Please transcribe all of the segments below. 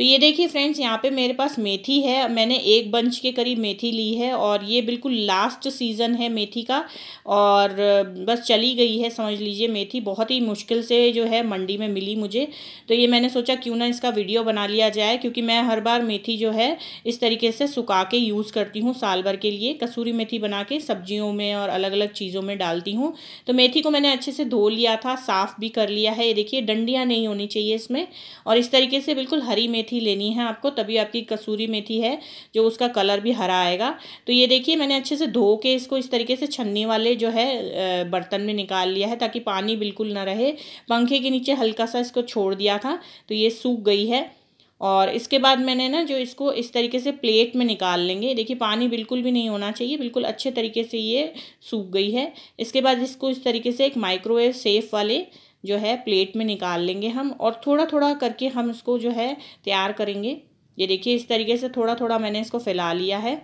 तो ये देखिए फ्रेंड्स यहाँ पे मेरे पास मेथी है मैंने एक बंच के करीब मेथी ली है और ये बिल्कुल लास्ट सीज़न है मेथी का और बस चली गई है समझ लीजिए मेथी बहुत ही मुश्किल से जो है मंडी में मिली मुझे तो ये मैंने सोचा क्यों ना इसका वीडियो बना लिया जाए क्योंकि मैं हर बार मेथी जो है इस तरीके से सुखा के यूज़ करती हूँ साल भर के लिए कसूरी मेथी बना के सब्जियों में और अलग अलग चीज़ों में डालती हूँ तो मेथी को मैंने अच्छे से धो लिया था साफ़ भी कर लिया है ये देखिए डंडियाँ नहीं होनी चाहिए इसमें और इस तरीके से बिल्कुल हरी मेथी मेथी लेनी है आपको तभी आपकी कसूरी मेथी है जो उसका कलर भी हरा आएगा तो ये देखिए मैंने अच्छे से धो के इसको इस तरीके से छन्नी वाले जो है बर्तन में निकाल लिया है ताकि पानी बिल्कुल ना रहे पंखे के नीचे हल्का सा इसको छोड़ दिया था तो ये सूख गई है और इसके बाद मैंने ना जो इसको इस तरीके से प्लेट में निकाल लेंगे देखिए पानी बिल्कुल भी नहीं होना चाहिए बिल्कुल अच्छे तरीके से ये सूख गई है इसके बाद इसको इस तरीके से एक माइक्रोवेव सेफ वाले जो है प्लेट में निकाल लेंगे हम और थोड़ा थोड़ा करके हम इसको जो है तैयार करेंगे ये देखिए इस तरीके से थोड़ा थोड़ा मैंने इसको फैला लिया है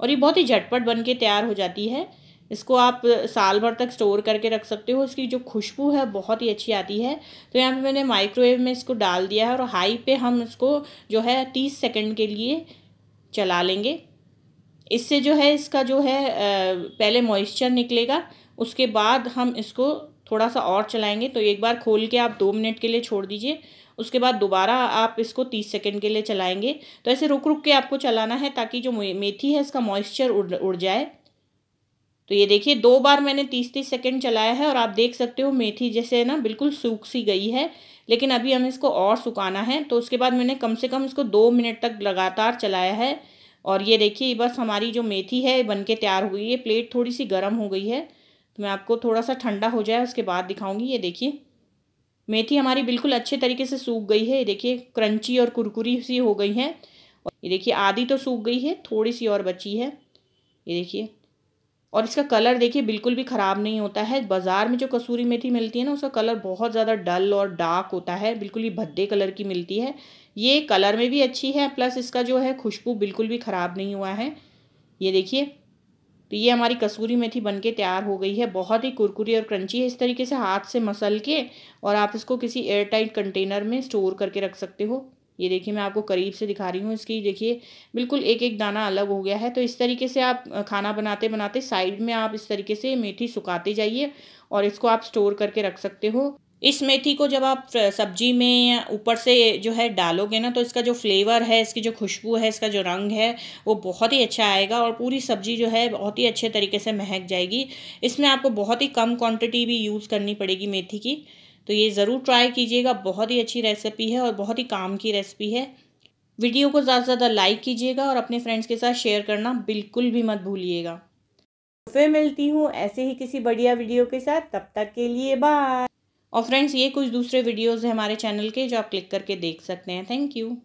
और ये बहुत ही झटपट बन के तैयार हो जाती है इसको आप साल भर तक स्टोर करके रख सकते हो इसकी जो खुशबू है बहुत ही अच्छी आती है तो यहाँ पे मैंने माइक्रोवेव में इसको डाल दिया है और हाई पे हम इसको जो है तीस सेकंड के लिए चला लेंगे इससे जो है इसका जो है पहले मॉइस्चर निकलेगा उसके बाद हम इसको थोड़ा सा और चलाएंगे तो एक बार खोल के आप दो मिनट के लिए छोड़ दीजिए उसके बाद दोबारा आप इसको तीस सेकेंड के लिए चलाएंगे तो ऐसे रुक रुक के आपको चलाना है ताकि जो मेथी है इसका मॉइस्चर उड़ उड़ जाए तो ये देखिए दो बार मैंने तीस तीस सेकेंड चलाया है और आप देख सकते हो मेथी जैसे ना बिल्कुल सूख सी गई है लेकिन अभी हमें इसको और सुखाना है तो उसके बाद मैंने कम से कम इसको दो मिनट तक लगातार चलाया है और ये देखिए बस हमारी जो मेथी है बन के तैयार हुई है प्लेट थोड़ी सी गर्म हो गई है तो मैं आपको थोड़ा सा ठंडा हो जाए उसके बाद दिखाऊंगी ये देखिए मेथी हमारी बिल्कुल अच्छे तरीके से सूख गई है ये देखिए क्रंची और कुरकुरी सी हो गई है ये देखिए आधी तो सूख गई है थोड़ी सी और बची है ये देखिए और इसका कलर देखिए बिल्कुल भी ख़राब नहीं होता है बाज़ार में जो कसूरी मेथी मिलती है ना उसका कलर बहुत ज़्यादा डल और डार्क होता है बिल्कुल ही भद्दे कलर की मिलती है ये कलर में भी अच्छी है प्लस इसका जो है खुशबू बिल्कुल भी ख़राब नहीं हुआ है ये देखिए तो ये हमारी कसूरी मेथी बन के तैयार हो गई है बहुत ही कुरकुरी और क्रंची है इस तरीके से हाथ से मसल के और आप इसको किसी एयर टाइट कंटेनर में स्टोर करके रख सकते हो ये देखिए मैं आपको करीब से दिखा रही हूँ इसकी देखिए बिल्कुल एक एक दाना अलग हो गया है तो इस तरीके से आप खाना बनाते बनाते साइड में आप इस तरीके से मेथी सुखाते जाइए और इसको आप स्टोर करके रख सकते हो इस मेथी को जब आप सब्जी में ऊपर से जो है डालोगे ना तो इसका जो फ्लेवर है इसकी जो खुशबू है इसका जो रंग है वो बहुत ही अच्छा आएगा और पूरी सब्जी जो है बहुत ही अच्छे तरीके से महक जाएगी इसमें आपको बहुत ही कम क्वांटिटी भी यूज़ करनी पड़ेगी मेथी की तो ये ज़रूर ट्राई कीजिएगा बहुत ही अच्छी रेसिपी है और बहुत ही काम की रेसिपी है वीडियो को ज़्यादा से ज़्यादा लाइक कीजिएगा और अपने फ्रेंड्स के साथ शेयर करना बिल्कुल भी मत भूलिएगा फिर मिलती हूँ ऐसे ही किसी बढ़िया वीडियो के साथ तब तक के लिए बाय और फ्रेंड्स ये कुछ दूसरे वीडियोज़ हैं हमारे चैनल के जो आप क्लिक करके देख सकते हैं थैंक यू